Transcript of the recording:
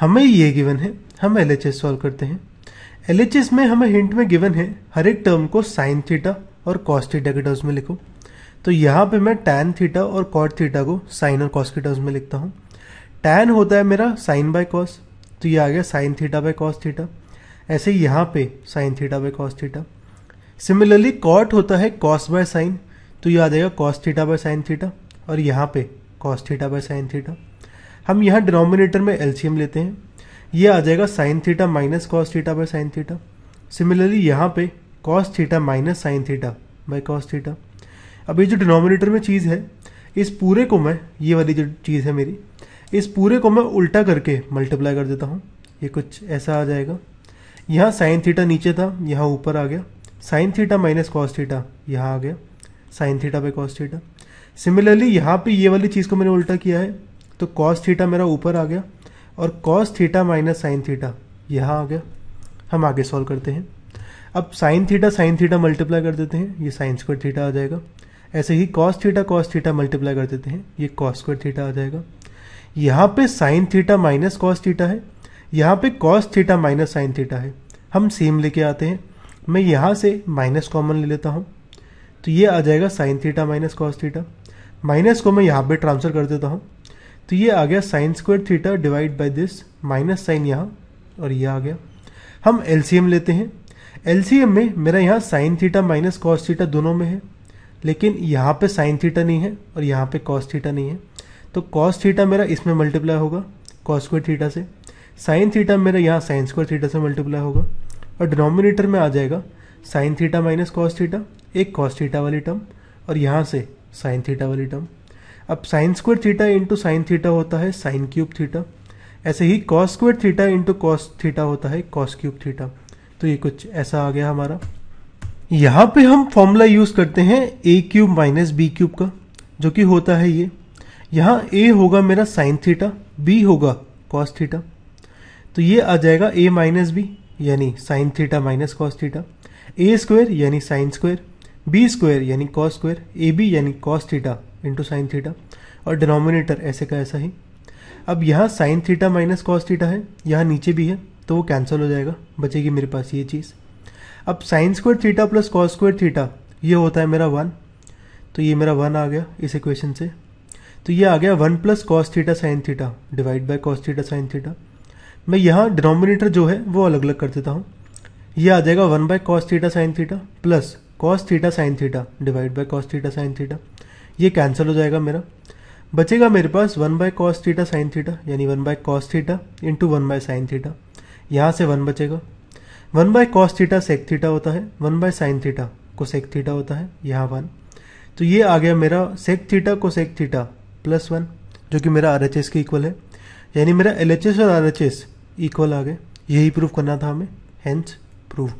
हमें ये गिवन है हम एल एच एस सॉल्व करते हैं एल एच एस में हमें हिंट में गिवन है हर एक टर्म को साइन थीटा और कॉस थीटा के टर्म्स में लिखो तो यहाँ पे मैं टैन थीटा और कॉट थीटा को साइन और कॉस के टर्म्स में लिखता हूँ टैन होता है मेरा साइन बाय कॉस तो ये आ गया sine theta by cos theta ऐसे यहाँ पे sine theta by cos theta similarly cot होता है कॉस बाय साइन तो ये आ जाएगा cos theta by sine theta और यहाँ पे cos theta by sine theta हम यहाँ डिनोमिनेटर में एल्शियम लेते हैं ये आ जाएगा sine theta minus cos theta by sine theta similarly यहाँ पे cos theta minus sine theta by cos theta अब ये जो डिनोमिनेटर में चीज़ है इस पूरे को मैं ये वाली जो चीज़ है मेरी इस पूरे को मैं उल्टा करके मल्टीप्लाई कर देता हूँ ये कुछ ऐसा आ जाएगा यहाँ साइन थीटा नीचे था यहाँ ऊपर आ गया sine theta minus cos theta यहाँ आ गया sine theta by cos theta similarly यहाँ पे ये वाली चीज़ को मैंने उल्टा किया है तो कॉस थीटा मेरा ऊपर आ गया और cos theta minus sine theta यहाँ आ गया हम आगे सॉल्व करते हैं अब sine theta sine theta multiply कर देते हैं ये साइन स्क्वायर थीटा आ जाएगा ऐसे ही cos theta cos theta multiply कर देते हैं ये कॉस स्क्वायर थीटा आ जाएगा यहाँ पे sine theta minus cos theta है यहाँ पे cos theta minus sine theta है हम सेम लेके आते हैं मैं यहाँ से माइनस कॉमन ले लेता हूँ तो ये आ जाएगा sine theta minus cos theta minus को मैं यहाँ पे ट्रांसफ़र कर देता हूँ तो ये आ गया sine square theta divide by this minus sine यहाँ और ये आ गया हम एल लेते हैं एल में मेरा यहाँ sine theta minus cos theta दोनों में है लेकिन यहाँ पे साइन थीटा नहीं है और यहाँ पे कॉस थीटा नहीं है तो कॉस थीटा मेरा इसमें मल्टीप्लाई होगा कॉस स्क्वायर थीटा से साइन थीटा मेरा यहाँ साइन स्क्वायर थीटा से मल्टीप्लाई होगा और डिनोमिनेटर में आ जाएगा sine theta minus cos theta एक कॉस थीटा वाली टर्म और यहाँ से साइन थीटा वाली टर्म अब sine square theta into sine theta होता है साइन क्यूब थीटा ऐसे ही cos square theta into cos theta होता है कॉस क्यूब थीटा तो ये कुछ ऐसा आ गया हमारा यहाँ पे हम फॉर्मूला यूज़ करते हैं a cube minus b cube का जो कि होता है ये यहाँ ए होगा मेरा साइन थीटा बी होगा कॉस थीटा तो ये आ जाएगा ए माइनस बी यानी sine theta minus cos theta a square यानी साइन स्क्वायर बी स्क्वायर यानी कॉस स्क्वायर ए बी यानी cos theta into sine theta और डिनोमिनेटर ऐसे का ऐसा ही अब यहाँ sine theta minus cos theta है यहाँ नीचे भी है तो वो कैंसिल हो जाएगा बचेगी मेरे पास ये चीज़ अब sine square theta plus cos square theta ये होता है मेरा वन तो ये मेरा वन आ गया इस इक्वेशन से तो ये आ गया one plus cos theta sine theta divide by cos theta sine theta मैं यहाँ डिनोमिनेटर जो है वो अलग अलग कर देता हूँ ये आ जाएगा one by cos theta sine theta plus cos theta sine theta divide by cos theta sine theta ये कैंसिल हो जाएगा मेरा बचेगा मेरे पास one by cos theta sine theta यानी one by cos theta into one by sine theta यहाँ से वन बचेगा one by cos theta sec theta होता है वन बाय साइन थीटा को सेक थीटा होता है यहाँ वन तो ये आ गया मेरा सेक थीटा को सेक थीटा प्लस वन जो कि मेरा आर के इक्वल है यानी मेरा एल और आर इक्वल आ गए यही प्रूफ करना था हमें हैंस प्रूफ